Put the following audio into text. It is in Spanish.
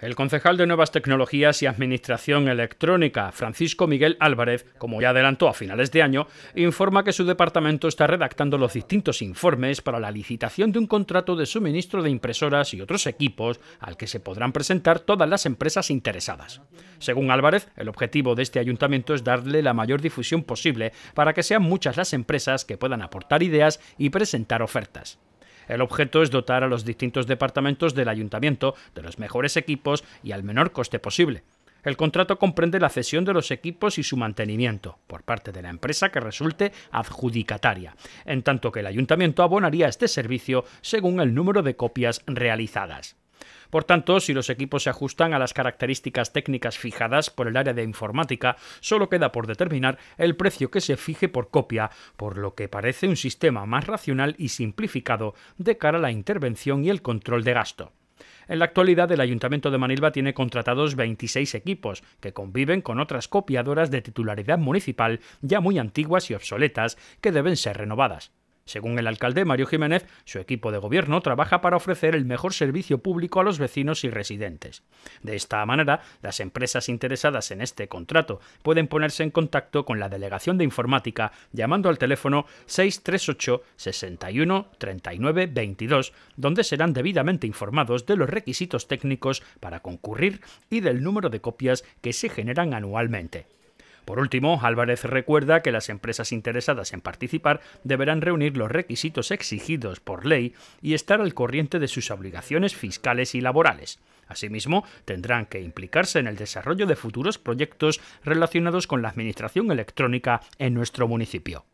El concejal de Nuevas Tecnologías y Administración Electrónica, Francisco Miguel Álvarez, como ya adelantó a finales de año, informa que su departamento está redactando los distintos informes para la licitación de un contrato de suministro de impresoras y otros equipos al que se podrán presentar todas las empresas interesadas. Según Álvarez, el objetivo de este ayuntamiento es darle la mayor difusión posible para que sean muchas las empresas que puedan aportar ideas y presentar ofertas. El objeto es dotar a los distintos departamentos del ayuntamiento de los mejores equipos y al menor coste posible. El contrato comprende la cesión de los equipos y su mantenimiento por parte de la empresa que resulte adjudicataria, en tanto que el ayuntamiento abonaría este servicio según el número de copias realizadas. Por tanto, si los equipos se ajustan a las características técnicas fijadas por el área de informática, solo queda por determinar el precio que se fije por copia, por lo que parece un sistema más racional y simplificado de cara a la intervención y el control de gasto. En la actualidad, el Ayuntamiento de Manilva tiene contratados 26 equipos, que conviven con otras copiadoras de titularidad municipal ya muy antiguas y obsoletas, que deben ser renovadas. Según el alcalde Mario Jiménez, su equipo de gobierno trabaja para ofrecer el mejor servicio público a los vecinos y residentes. De esta manera, las empresas interesadas en este contrato pueden ponerse en contacto con la Delegación de Informática llamando al teléfono 638 61 39 22, donde serán debidamente informados de los requisitos técnicos para concurrir y del número de copias que se generan anualmente. Por último, Álvarez recuerda que las empresas interesadas en participar deberán reunir los requisitos exigidos por ley y estar al corriente de sus obligaciones fiscales y laborales. Asimismo, tendrán que implicarse en el desarrollo de futuros proyectos relacionados con la administración electrónica en nuestro municipio.